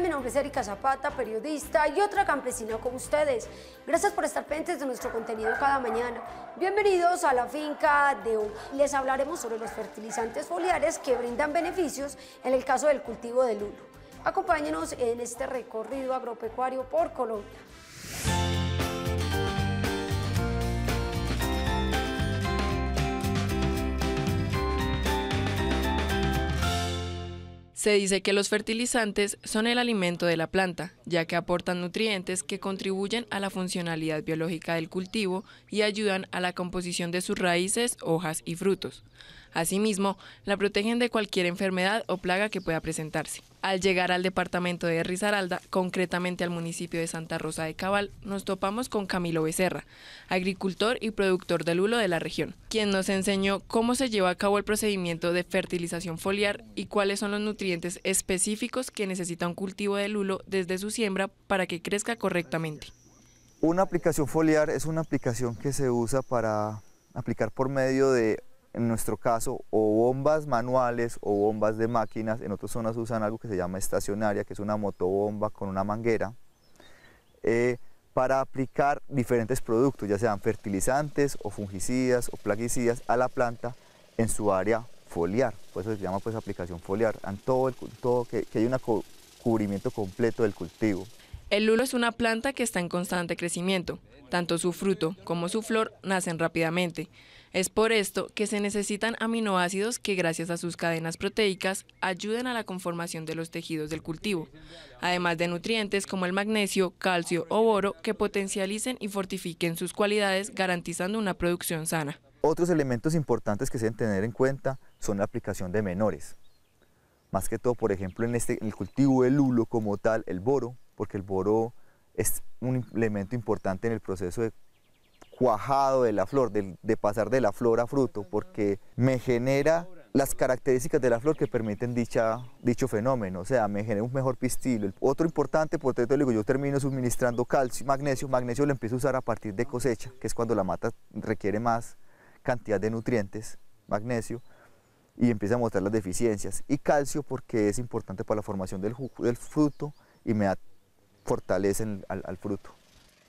mi nombre es Erika Zapata, periodista y otra campesina con ustedes. Gracias por estar pendientes de nuestro contenido cada mañana. Bienvenidos a la finca de hoy. Les hablaremos sobre los fertilizantes foliares que brindan beneficios en el caso del cultivo del lulo. Acompáñenos en este recorrido agropecuario por Colombia. Se dice que los fertilizantes son el alimento de la planta, ya que aportan nutrientes que contribuyen a la funcionalidad biológica del cultivo y ayudan a la composición de sus raíces, hojas y frutos. Asimismo, la protegen de cualquier enfermedad o plaga que pueda presentarse. Al llegar al departamento de Rizaralda, concretamente al municipio de Santa Rosa de Cabal, nos topamos con Camilo Becerra, agricultor y productor de lulo de la región, quien nos enseñó cómo se lleva a cabo el procedimiento de fertilización foliar y cuáles son los nutrientes específicos que necesita un cultivo de lulo desde su siembra para que crezca correctamente. Una aplicación foliar es una aplicación que se usa para aplicar por medio de en nuestro caso o bombas manuales o bombas de máquinas, en otras zonas usan algo que se llama estacionaria, que es una motobomba con una manguera, eh, para aplicar diferentes productos, ya sean fertilizantes o fungicidas o plaguicidas a la planta en su área foliar, por eso se llama pues aplicación foliar, en todo, el, todo que hay un cubrimiento completo del cultivo. El lulo es una planta que está en constante crecimiento. Tanto su fruto como su flor nacen rápidamente. Es por esto que se necesitan aminoácidos que gracias a sus cadenas proteicas ayuden a la conformación de los tejidos del cultivo, además de nutrientes como el magnesio, calcio o boro que potencialicen y fortifiquen sus cualidades garantizando una producción sana. Otros elementos importantes que se deben tener en cuenta son la aplicación de menores. Más que todo, por ejemplo, en, este, el cultivo del lulo como tal, el boro, porque el boro es un elemento importante en el proceso de cuajado de la flor, de, pasar de la flor a fruto, porque me genera las características de la flor que permiten dicha, dicho fenómeno, o sea, me genera un mejor pistilo. Otro importante, por digo, yo termino suministrando calcio, magnesio, magnesio lo empiezo a usar a partir de cosecha, que es cuando la mata requiere más cantidad de nutrientes, magnesio, y empieza a mostrar las deficiencias, y calcio porque es importante para la formación del, del fruto y me da fortalecen al, fruto.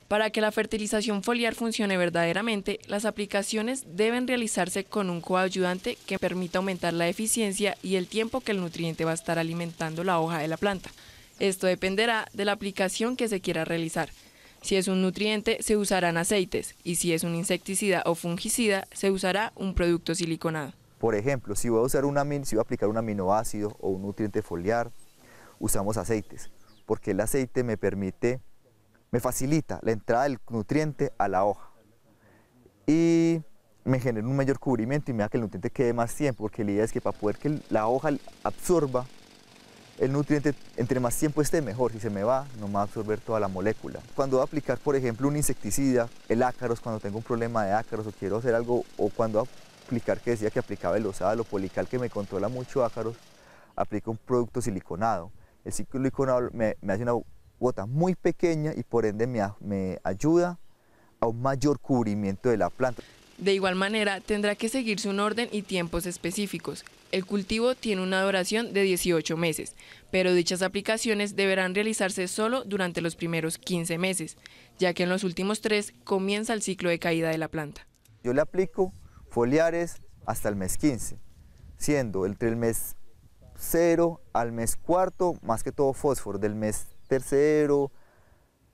Para que la fertilización foliar funcione verdaderamente, las aplicaciones deben realizarse con un coayudante que permita aumentar la eficiencia y el tiempo que el nutriente va a estar alimentando la hoja de la planta. Esto dependerá de la aplicación que se quiera realizar. Si es un nutriente, se usarán aceites y si es un insecticida o fungicida, se usará un producto siliconado. Por ejemplo, si voy a, usar una, si voy a aplicar un aminoácido o un nutriente foliar, usamos aceites porque el aceite me permite, me facilita la entrada del nutriente a la hoja y me genera un mayor cubrimiento y me da que el nutriente quede más tiempo, porque la idea es que para poder que la hoja absorba el nutriente, entre más tiempo esté mejor, si se me va, no me va a absorber toda la molécula. Cuando voy a aplicar, por ejemplo, un insecticida, el ácaros, cuando tengo un problema de ácaros o quiero hacer algo, o cuando voy a aplicar, que decía que aplicaba el osado, o polical, que me controla mucho ácaros, aplico un producto siliconado el ciclo me, me, hace una gota muy pequeña y por ende me, me ayuda a un mayor cubrimiento de la planta. De igual manera, tendrá que seguirse un orden y tiempos específicos. El cultivo tiene una duración de 18 meses, pero dichas aplicaciones deberán realizarse solo durante los primeros 15 meses, ya que en los últimos tres comienza el ciclo de caída de la planta. Yo le aplico foliares hasta el mes 15, siendo entre el mes cero al mes cuarto, más que todo fósforo, del mes tercero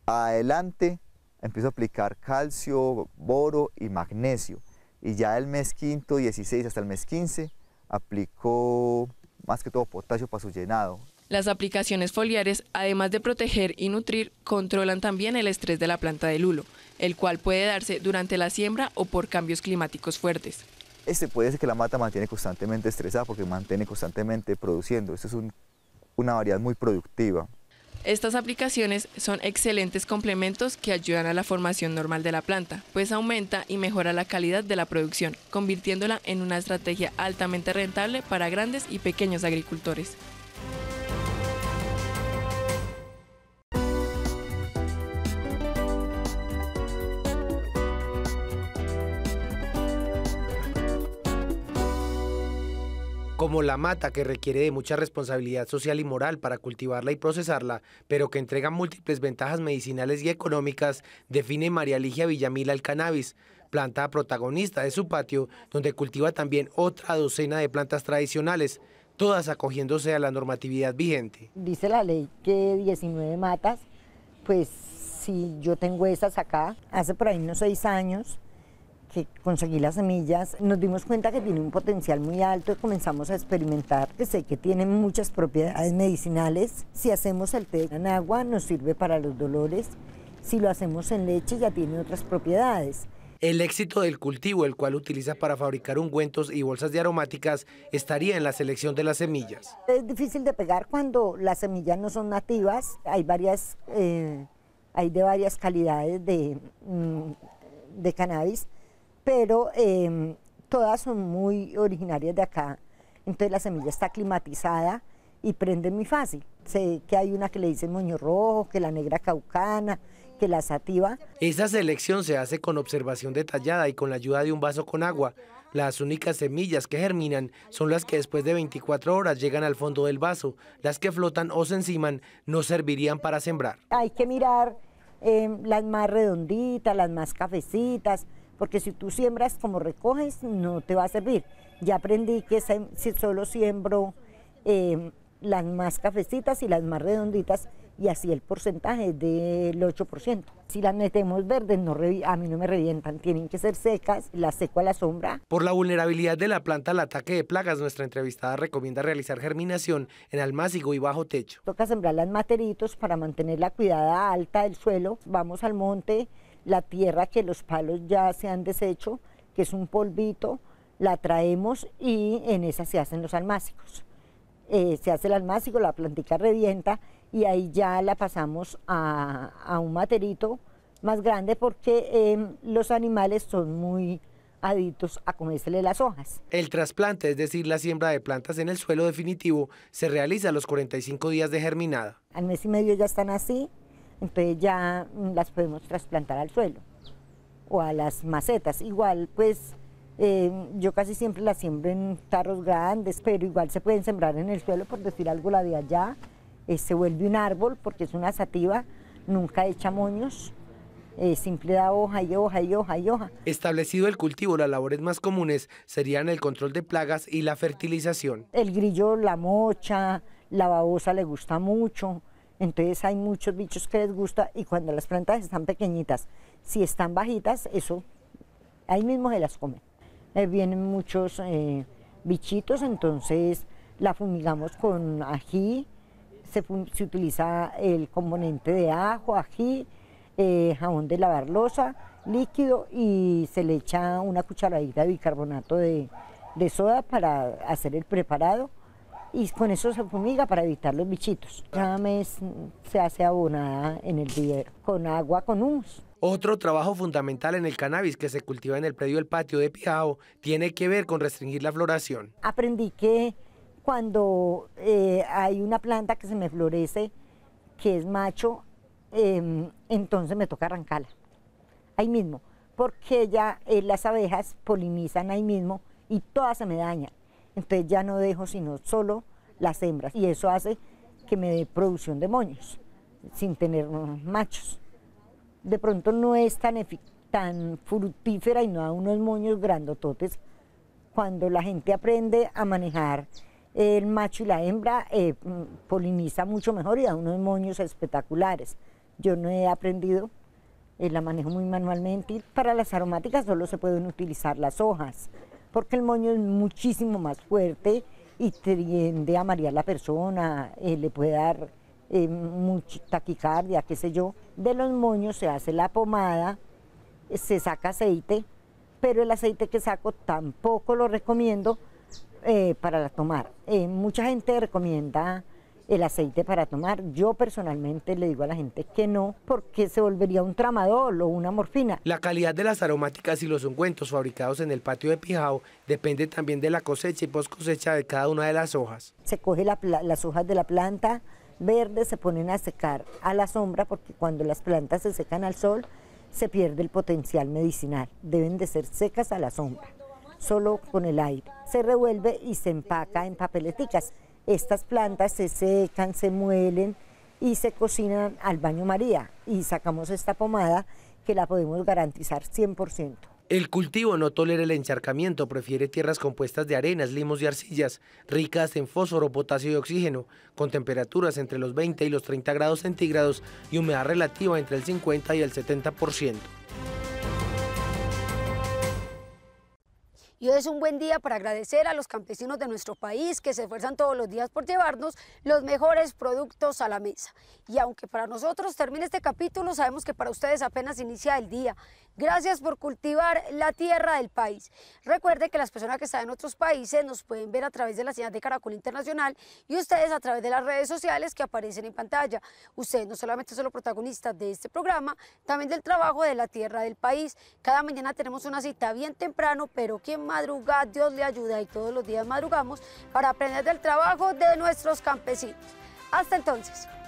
adelante empiezo a aplicar calcio, boro y magnesio. Y ya del mes quinto, 16 hasta el mes 15 aplico más que todo potasio para su llenado. Las aplicaciones foliares, además de proteger y nutrir, controlan también el estrés de la planta del lulo, el cual puede darse durante la siembra o por cambios climáticos fuertes este puede ser que la mata mantiene constantemente estresada porque mantiene constantemente produciendo. Esto es una variedad muy productiva. Estas aplicaciones son excelentes complementos que ayudan a la formación normal de la planta, pues aumenta y mejora la calidad de la producción, convirtiéndola en una estrategia altamente rentable para grandes y pequeños agricultores. como la mata que requiere de mucha responsabilidad social y moral para cultivarla y procesarla, pero que entrega múltiples ventajas medicinales y económicas, define María Ligia Villamil al cannabis, planta protagonista de su patio, donde cultiva también otra docena de plantas tradicionales, todas acogiéndose a la normatividad vigente. Dice la ley que 19 matas, pues si yo tengo esas acá, hace por ahí unos seis años, que conseguí las semillas, nos dimos cuenta que tiene un potencial muy alto y comenzamos a experimentar, que sé que tiene muchas propiedades medicinales. Si hacemos el té en agua, nos sirve para los dolores. Si lo hacemos en leche, ya tiene otras propiedades. El éxito del cultivo, el cual utiliza para fabricar ungüentos y bolsas de aromáticas, estaría en la selección de las semillas. Es difícil de pegar cuando las semillas no son nativas. Hay varias, eh, hay de varias calidades de, mm, de cannabis pero em, todas son muy originarias de acá. Entonces la semilla está climatizada y prende muy fácil. Sé que hay una que le dicen moño rojo, que la negra caucana, que la sativa. Esa selección se hace con observación detallada y con la ayuda de un vaso con agua. Las únicas semillas que germinan son las que después de 24 horas llegan al fondo del vaso. Las que flotan o se enciman no servirían para sembrar. Hay que mirar em, las más redonditas, las más cafecitas, porque si tú siembras como recoges, no te va a servir. Ya aprendí que si solo siembro eh, las más cafecitas y las más redonditas, y así el porcentaje es del 8%. Si las metemos verdes, no a mí no me revientan, tienen que ser secas, las seco a la sombra. Por la vulnerabilidad de la planta al ataque de plagas, nuestra entrevistada recomienda realizar germinación en almácigo y bajo techo. Toca sembrar las materitos para mantener la cuidada alta del suelo. Vamos al monte, la tierra que los palos ya se han deshecho, que es un polvito, la traemos y en esa se hacen los almácicos. Eh, se hace el almácigo, la plantita revienta y ahí ya la pasamos a, un materito más grande porque em, los animales son muy adictos a comérsele las hojas. El trasplante, es decir, la siembra de plantas en el suelo definitivo, se realiza a los 45 días de germinada. Al mes y medio ya están así, entonces ya mm, las podemos trasplantar al suelo o a las macetas. Igual, pues em, yo casi siempre las siembro en tarros grandes, pero igual se pueden sembrar en el suelo, por decir algo, la de allá. Eh, se vuelve un árbol porque es una sativa, nunca echa moños. Eh, simple da hoja y hoja y hoja y hoja. Establecido el cultivo, las labores más comunes serían el control de plagas y la fertilización. El grillo, la mocha, la babosa le gusta mucho entonces hay muchos bichos que les gusta y cuando las plantas están pequeñitas, si están bajitas, eso ahí mismo se las come. Eh, vienen muchos eh, bichitos, entonces la fumigamos con ají, se, utiliza el componente de ajo, ají, eh, jabón de lavar losa, líquido y se le echa una cucharadita de bicarbonato de, de soda para hacer el preparado y con eso se fumiga para evitar los bichitos. Cada mes se hace abonada en el vivero, con agua, con humus. Otro trabajo fundamental en el cannabis que se cultiva en el predio del patio de Pijao tiene que ver con restringir la floración. Aprendí que cuando eh, hay una planta que se me florece, que es macho, em, entonces me toca arrancarla, ahí mismo, porque ya eh, las abejas polinizan ahí mismo y todas se me dañan. Entonces ya no dejo sino solo las hembras y eso hace que me dé producción de moños sin tener machos. De pronto no es tan, tan fructífera y no da unos moños grandototes. Cuando la gente aprende a manejar el macho y la hembra, eh, poliniza mucho mejor y da unos moños espectaculares. Yo no he aprendido, eh, la manejo muy manualmente. y Para las aromáticas solo se pueden utilizar las hojas porque el moño es muchísimo más fuerte y tiende a marear la persona, eh, le puede dar eh, taquicardia, qué sé yo. De los moños se hace la pomada, se saca aceite, pero el aceite que saco tampoco lo recomiendo eh, para tomar. mucha gente recomienda el aceite para tomar. Yo personalmente le digo a la gente que no, porque se volvería un tramador o una morfina. La calidad de las aromáticas y los ungüentos fabricados en el patio de Pijao depende también de la cosecha y post cosecha de cada una de las hojas. Se coge las hojas de la planta verde, se ponen a secar a la sombra, porque cuando las plantas se secan al sol, se pierde el potencial medicinal. Deben de ser secas a la sombra, solo con el aire. Se revuelve y se empaca en papeleticas. Estas plantas eh, se secan, se muelen y se cocinan al baño María y sacamos esta pomada que la podemos garantizar 100%. El cultivo no tolera el encharcamiento, prefiere tierras compuestas de arenas, limos y arcillas, ricas en fósforo, potasio y oxígeno, con temperaturas entre los 20 y los 30 grados centígrados y humedad relativa entre el 50 y el 70%. y hoy es un buen día para agradecer a los campesinos de nuestro país que se esfuerzan todos los días por llevarnos los mejores productos a la mesa. Y aunque para nosotros termine este capítulo, sabemos que para ustedes apenas inicia el día. Gracias por cultivar la tierra del país. Recuerde que las personas que están en otros países nos pueden ver a través de la señal de Caracol Internacional y ustedes a través de las redes sociales que aparecen en pantalla. Ustedes no solamente son los protagonistas de este programa, también del trabajo de la tierra del país. Cada mañana tenemos una cita bien temprano, pero ¿quién más? madrugar, Dios le ayuda y todos los días madrugamos para aprender del trabajo de nuestros campesinos. Hasta entonces.